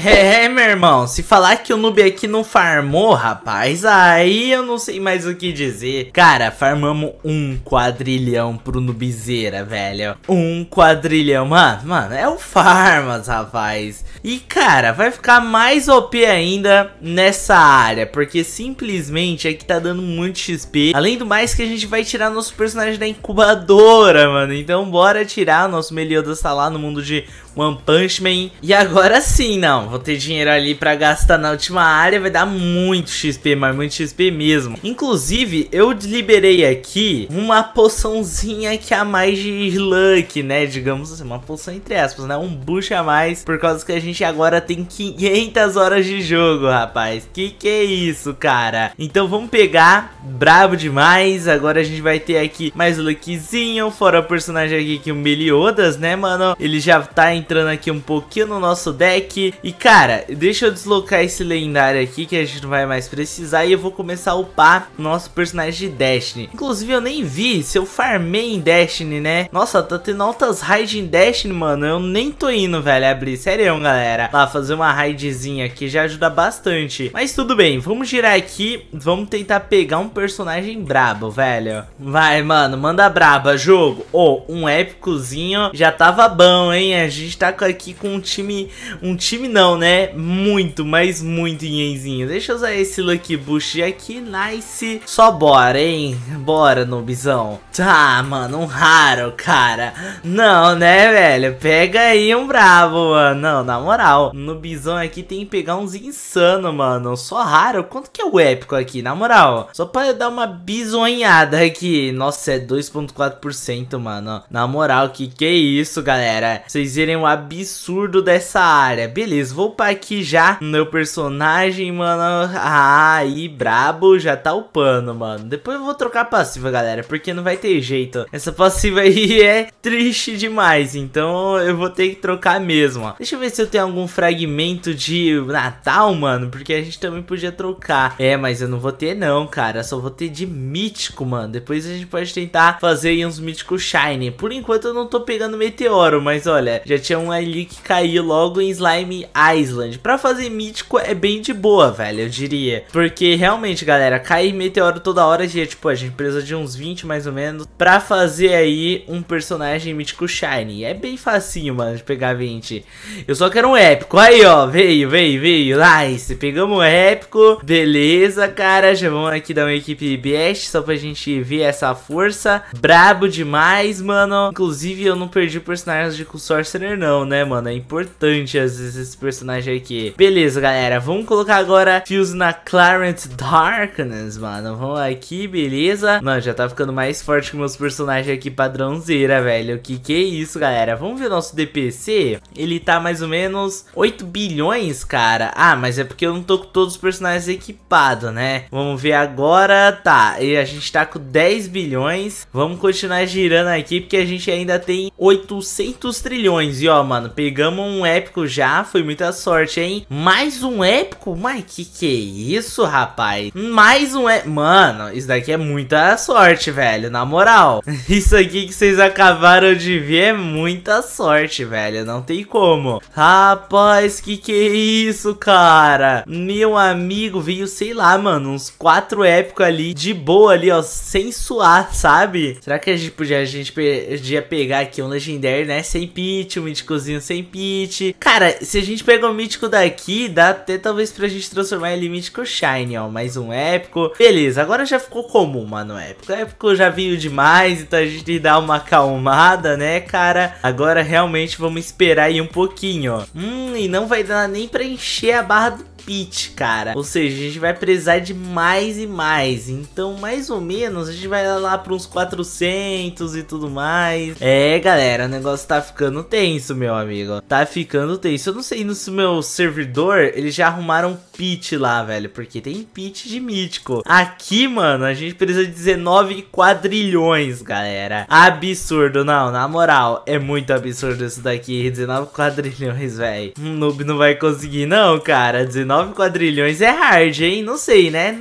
Hey, hey. meu irmão? Se falar que o noob aqui não farmou, rapaz, aí eu não sei mais o que dizer. Cara, farmamos um quadrilhão pro noobzeira, velho. Um quadrilhão. Mano, mano, é o farmas, rapaz. E, cara, vai ficar mais OP ainda nessa área, porque simplesmente aqui é tá dando muito XP. Além do mais que a gente vai tirar nosso personagem da incubadora, mano. Então bora tirar nosso Meliodas tá lá no mundo de One Punch Man. E agora sim, não, vou ter dinheiro dinheiro ali pra gastar na última área vai dar muito XP, mas muito XP mesmo. Inclusive, eu liberei aqui uma poçãozinha que é a mais de luck, né? Digamos assim, uma poção entre aspas, né? Um bucha a mais, por causa que a gente agora tem 500 horas de jogo, rapaz. Que que é isso, cara? Então vamos pegar, brabo demais. Agora a gente vai ter aqui mais o luckzinho, fora o personagem aqui que o Meliodas, né, mano? Ele já tá entrando aqui um pouquinho no nosso deck. E, cara, deixa eu deslocar esse lendário aqui que a gente não vai mais precisar e eu vou começar a upar nosso personagem de Destiny. Inclusive eu nem vi se eu farmei em Destiny, né? Nossa, tá tendo altas raids em Destiny, mano. Eu nem tô indo, velho, abrir. Sério, galera. Lá, fazer uma raidzinha aqui já ajuda bastante. Mas tudo bem, vamos girar aqui. Vamos tentar pegar um personagem brabo, velho. Vai, mano, manda braba, jogo. Ô, oh, um épicozinho já tava bom, hein? A gente tá aqui com um time... Um time não, né? muito, mas muito ienzinho. Deixa eu usar esse Lucky bush aqui, nice. Só bora, hein? Bora, nobizão. Tá, mano, um raro, cara. Não, né, velho? Pega aí um bravo, mano. Não, na moral, nobizão aqui tem que pegar uns insano, mano. Só raro. Quanto que é o épico aqui, na moral? Só pra dar uma bisonhada aqui. Nossa, é 2.4%, mano. Na moral, que que é isso, galera? Vocês virem o absurdo dessa área. Beleza, vou para aqui aqui já no meu personagem, mano. Ah, aí, brabo, já tá upando, mano. Depois eu vou trocar a passiva, galera, porque não vai ter jeito. Essa passiva aí é triste demais, então eu vou ter que trocar mesmo, ó. Deixa eu ver se eu tenho algum fragmento de Natal, mano, porque a gente também podia trocar. É, mas eu não vou ter não, cara. Eu só vou ter de mítico, mano. Depois a gente pode tentar fazer aí uns míticos shiny. Por enquanto eu não tô pegando meteoro, mas olha, já tinha um ali que caiu logo em Slime Island. Pra fazer mítico é bem de boa, velho, eu diria. Porque realmente, galera, cair meteoro toda hora, já, tipo, a gente precisa de uns 20 mais ou menos pra fazer aí um personagem mítico shiny. É bem facinho, mano, de pegar 20. Eu só quero um épico. Aí, ó, veio, veio, veio. Nice, pegamos um épico. Beleza, cara, já vamos aqui dar uma equipe best só pra gente ver essa força. Brabo demais, mano. Inclusive, eu não perdi personagens de Sorcerer não, né, mano? É importante, às vezes, esse personagem aqui Beleza, galera. Vamos colocar agora fios na Clarence Darkness, mano. Vamos aqui, beleza. Mano, já tá ficando mais forte que meus personagens aqui padrãozeira, velho. Que que é isso, galera? Vamos ver nosso DPC? Ele tá mais ou menos 8 bilhões, cara. Ah, mas é porque eu não tô com todos os personagens equipados, né? Vamos ver agora. Tá, e a gente tá com 10 bilhões. Vamos continuar girando aqui, porque a gente ainda tem 800 trilhões. E ó, mano, pegamos um épico já. Foi muita sorte hein? Mais um épico? Mas que que é isso, rapaz? Mais um é... Mano, isso daqui é muita sorte, velho, na moral. Isso aqui que vocês acabaram de ver é muita sorte, velho, não tem como. Rapaz, que que é isso, cara? Meu amigo veio, sei lá, mano, uns quatro épicos ali, de boa ali, ó, sem suar, sabe? Será que a gente podia, a gente podia pegar aqui um legendário, né? Sem pitch, um míticozinho sem pitch. Cara, se a gente pega um mítico daqui dá até talvez pra gente transformar ele em mítico Shine, ó. Mais um épico. Beleza, agora já ficou comum, mano, épico. Épico já veio demais, então a gente tem que dar uma acalmada, né, cara? Agora realmente vamos esperar aí um pouquinho, ó. Hum, e não vai dar nem pra encher a barra do pitch, cara. Ou seja, a gente vai precisar de mais e mais. Então, mais ou menos, a gente vai lá para uns 400 e tudo mais. É, galera, o negócio tá ficando tenso, meu amigo. Tá ficando tenso. Eu não sei se no meu servidor eles já arrumaram pitch lá, velho. Porque tem pitch de mítico. Aqui, mano, a gente precisa de 19 quadrilhões, galera. Absurdo, não. Na moral, é muito absurdo isso daqui. 19 quadrilhões, velho. Um noob não vai conseguir, não, cara. 19 9 quadrilhões é hard, hein? Não sei, né?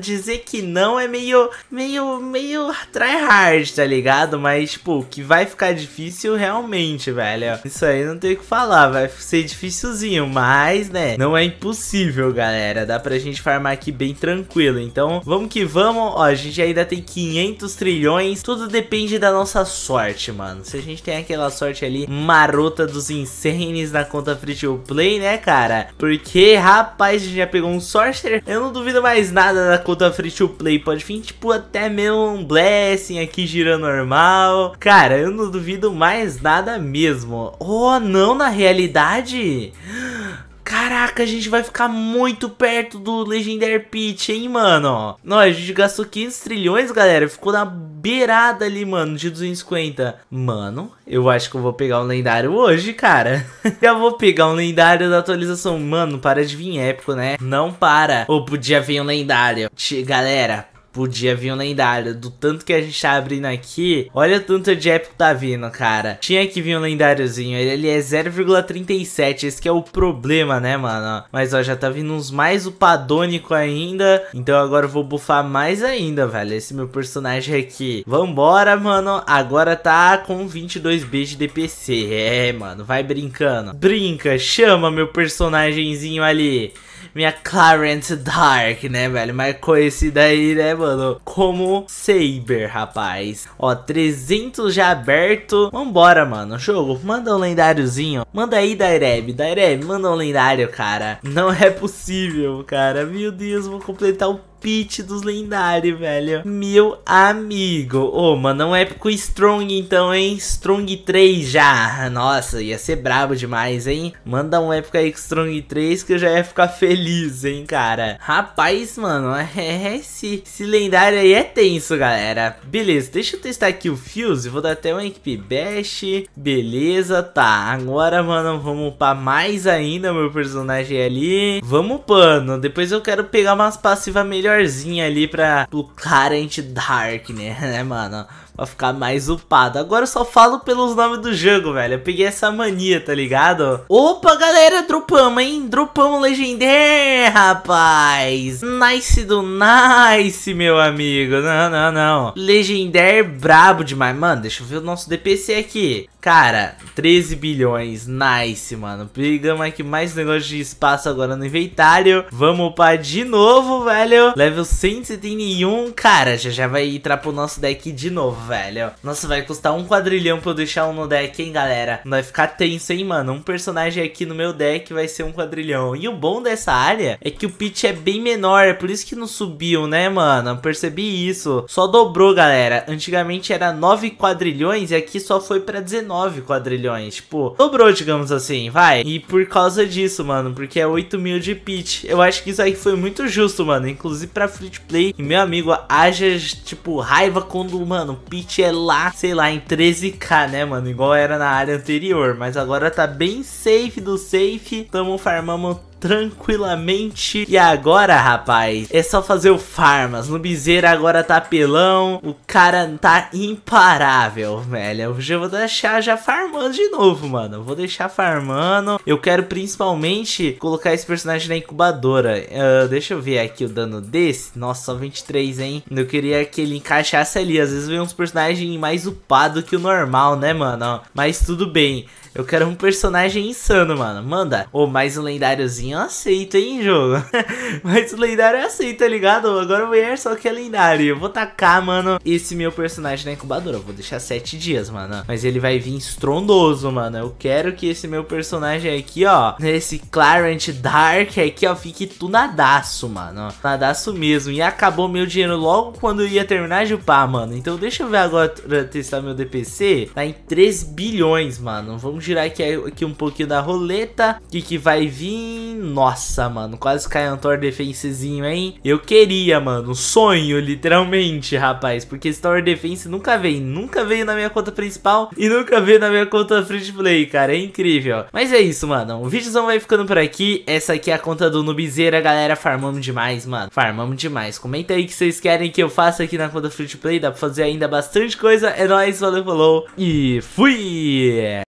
Dizer que não é meio, meio, meio tryhard, tá ligado? Mas, tipo, que vai ficar difícil realmente, velho. Isso aí não tem o que falar, vai ser difícilzinho, mas, né? Não é impossível, galera. Dá pra gente farmar aqui bem tranquilo. Então, vamos que vamos. Ó, a gente ainda tem 500 trilhões. Tudo depende da nossa sorte, mano. Se a gente tem aquela sorte ali marota dos incendios na conta free to play, né, cara? Porque, rapaz, Rapaz, a gente já pegou um Sorcerer. Eu não duvido mais nada da conta free to play. Pode vir, tipo, até mesmo um Blessing aqui girando normal. Cara, eu não duvido mais nada mesmo. Oh, não, na realidade... Caraca, a gente vai ficar muito perto do Legendary Pitch, hein, mano? Não, a gente gastou 500 trilhões, galera. Ficou na beirada ali, mano, de 250. Mano, eu acho que eu vou pegar um lendário hoje, cara. Já vou pegar um lendário da atualização. Mano, para de vir épico, né? Não para. Ou podia vir um lendário. galera, podia vir o lendário. Do tanto que a gente tá abrindo aqui, olha o tanto de épico tá vindo, cara. Tinha que vir um lendáriozinho. Ele é 0,37. Esse que é o problema, né, mano? Mas, ó, já tá vindo uns mais upadônico ainda. Então agora eu vou bufar mais ainda, velho. Esse meu personagem aqui. Vambora, mano. Agora tá com 22B de DPC. É, mano. Vai brincando. Brinca. Chama meu personagemzinho ali minha Clarence Dark, né, velho? Mais conhecida aí, né, mano? Como Saber, rapaz. Ó, 300 já aberto. Vambora, mano. Jogo, manda um lendáriozinho Manda aí, Daireb. Daireb, manda um lendário, cara. Não é possível, cara. Meu Deus, vou completar o palpite dos lendários, velho. Meu amigo. Ô, oh, mano, não é com Strong então, hein? Strong 3 já. Nossa, ia ser brabo demais, hein? Manda um época aí com Strong 3 que eu já ia ficar feliz, hein, cara. Rapaz, mano, é, é esse, esse lendário aí é tenso, galera. Beleza, deixa eu testar aqui o Fuse. Vou dar até um equipe Bash. Beleza, tá. Agora, mano, vamos upar mais ainda meu personagem ali. Vamos pano. Depois eu quero pegar umas passivas melhor melhorzinha ali pra o Clarent Dark, né, né, mano? Pra ficar mais upado. Agora eu só falo pelos nomes do jogo, velho. Eu peguei essa mania, tá ligado? Opa, galera, dropamos, hein? Dropamos Legendary, rapaz. Nice do nice, meu amigo. Não, não, não. Legendary brabo demais. Mano, deixa eu ver o nosso DPC aqui. Cara, 13 bilhões, nice, mano. Pegamos aqui mais negócio de espaço agora no inventário. Vamos upar de novo, velho. Level 171, cara, já já vai entrar pro nosso deck de novo, velho. Nossa, vai custar um quadrilhão pra eu deixar um no deck, hein, galera. Vai ficar tenso, hein, mano. Um personagem aqui no meu deck vai ser um quadrilhão. E o bom dessa área é que o pitch é bem menor, é por isso que não subiu, né, mano? Eu percebi isso. Só dobrou, galera. Antigamente era 9 quadrilhões e aqui só foi pra 19. 9 quadrilhões. Tipo, dobrou, digamos assim, vai. E por causa disso, mano, porque é 8 mil de pitch. Eu acho que isso aí foi muito justo, mano. Inclusive pra free to play. E meu amigo, haja, tipo, raiva quando, mano, pitch é lá, sei lá, em 13k, né, mano? Igual era na área anterior. Mas agora tá bem safe do safe. Tamo farmando tranquilamente. E agora, rapaz, é só fazer o farmas. No Bizeira agora tá pelão. O cara tá imparável, velho. Hoje eu vou deixar já farmando de novo, mano. Vou deixar farmando. Eu quero principalmente colocar esse personagem na incubadora. Uh, deixa eu ver aqui o dano desse. Nossa, só 23, hein? Eu queria que ele encaixasse ali. Às vezes vem uns personagens mais upado que o normal, né, mano? Mas tudo bem. Eu quero um personagem insano, mano. Manda. Ou oh, mais um lendáriozinho eu aceito, hein, jogo? mais um lendário eu aceito, tá ligado? Agora o mulher só que é lendário. Eu vou tacar, mano, esse meu personagem na incubadora. Eu vou deixar sete dias, mano. Mas ele vai vir estrondoso, mano. Eu quero que esse meu personagem aqui, ó. nesse Clarent Dark aqui, ó. Fique tunadaço, mano. Tunadaço mesmo. E acabou meu dinheiro logo quando eu ia terminar de upar, mano. Então deixa eu ver agora testar meu DPC. Tá em 3 bilhões, mano. Vamos Vamos girar aqui, aqui um pouquinho da roleta. O que, que vai vir? Nossa, mano. Quase caiu um Tower Defensezinho, hein? Eu queria, mano. Sonho, literalmente, rapaz. Porque esse Tower Defense nunca vem. Nunca veio na minha conta principal e nunca veio na minha conta free to play, cara. É incrível. Mas é isso, mano. O vídeozão vai ficando por aqui. Essa aqui é a conta do Nubizeira, galera. Farmamos demais, mano. Farmamos demais. Comenta aí que vocês querem que eu faça aqui na conta free to play. Dá pra fazer ainda bastante coisa. É nóis, valeu, falou e fui!